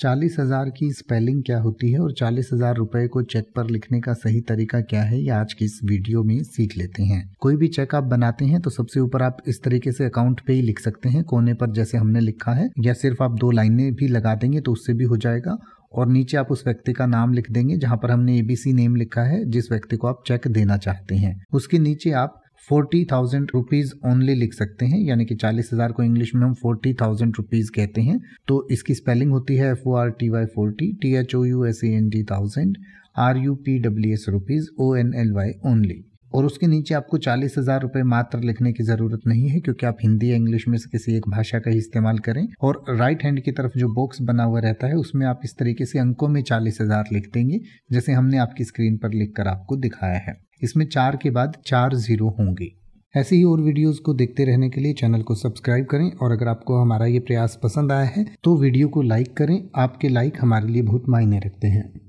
चालीस हज़ार की स्पेलिंग क्या होती है और चालीस हज़ार रुपये को चेक पर लिखने का सही तरीका क्या है ये आज की इस वीडियो में सीख लेते हैं कोई भी चेक आप बनाते हैं तो सबसे ऊपर आप इस तरीके से अकाउंट पे ही लिख सकते हैं कोने पर जैसे हमने लिखा है या सिर्फ आप दो लाइनें भी लगा देंगे तो उससे भी हो जाएगा और नीचे आप उस व्यक्ति का नाम लिख देंगे जहाँ पर हमने एबीसी नेम लिखा है जिस व्यक्ति को आप चेक देना चाहते हैं उसके नीचे आप फोर्टी थाउजेंड रुपीज ओनली लिख सकते हैं यानी कि चालीस हजार को इंग्लिश में हम फोर्टी थाउजेंड रुपीज कहते हैं तो इसकी स्पेलिंग होती है F O R T Y forty T H O U S A N D thousand R U P W S rupees O N L Y only और उसके नीचे आपको चालीस हज़ार रुपये मात्र लिखने की ज़रूरत नहीं है क्योंकि आप हिंदी या इंग्लिश में से किसी एक भाषा का ही इस्तेमाल करें और राइट हैंड की तरफ जो बॉक्स बना हुआ रहता है उसमें आप इस तरीके से अंकों में चालीस हज़ार लिख देंगे जैसे हमने आपकी स्क्रीन पर लिख कर आपको दिखाया है इसमें चार के बाद चार ज़ीरो होंगे ऐसे ही और वीडियोस को देखते रहने के लिए चैनल को सब्सक्राइब करें और अगर आपको हमारा ये प्रयास पसंद आया है तो वीडियो को लाइक करें आपके लाइक हमारे लिए बहुत मायने रखते हैं